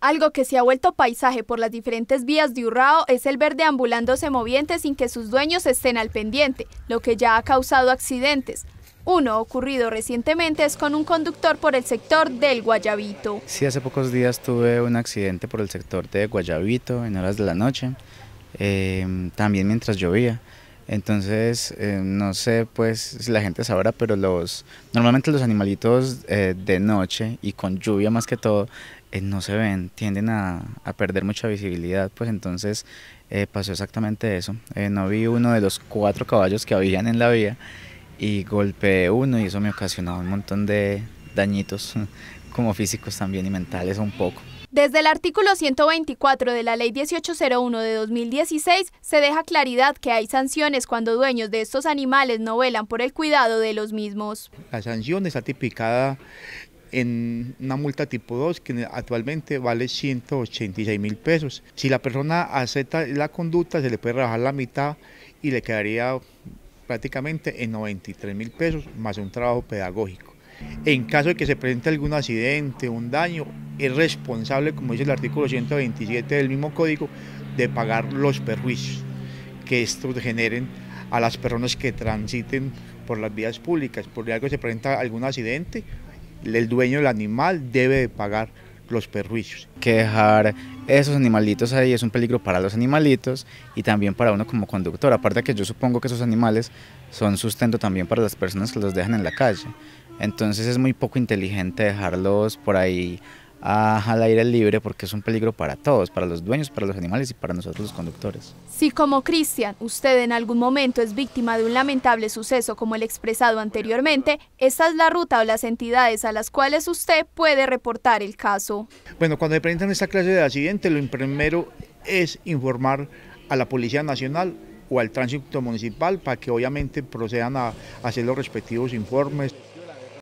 Algo que se ha vuelto paisaje por las diferentes vías de Urrao es el verde ambulándose moviente sin que sus dueños estén al pendiente, lo que ya ha causado accidentes. Uno ocurrido recientemente es con un conductor por el sector del Guayabito. Sí, hace pocos días tuve un accidente por el sector de Guayabito en horas de la noche, eh, también mientras llovía. Entonces, eh, no sé pues si la gente sabrá, pero los normalmente los animalitos eh, de noche y con lluvia más que todo eh, no se ven, tienden a, a, perder mucha visibilidad, pues entonces pasó exactamente eso. no vi uno de los cuatro caballos que habían en la vía y golpeé uno y eso me ocasionó un montón de dañitos como físicos también y mentales un poco. Desde el artículo 124 de la Ley 1801 de 2016 se deja claridad que hay sanciones cuando dueños de estos animales no velan por el cuidado de los mismos. La sanción está tipificada en una multa tipo 2 que actualmente vale 186 mil pesos. Si la persona acepta la conducta se le puede rebajar la mitad y le quedaría prácticamente en 93 mil pesos más un trabajo pedagógico. En caso de que se presente algún accidente, un daño, es responsable, como dice el artículo 127 del mismo código, de pagar los perjuicios que estos generen a las personas que transiten por las vías públicas. Por algo se presenta algún accidente, el dueño del animal debe pagar los perjuicios. Que dejar esos animalitos ahí es un peligro para los animalitos y también para uno como conductor. Aparte que yo supongo que esos animales son sustento también para las personas que los dejan en la calle. Entonces es muy poco inteligente dejarlos por ahí al aire libre porque es un peligro para todos, para los dueños, para los animales y para nosotros los conductores. Si como Cristian usted en algún momento es víctima de un lamentable suceso como el expresado anteriormente, esta es la ruta o las entidades a las cuales usted puede reportar el caso. Bueno, cuando se presentan esta clase de accidente, lo primero es informar a la Policía Nacional o al tránsito municipal para que obviamente procedan a hacer los respectivos informes.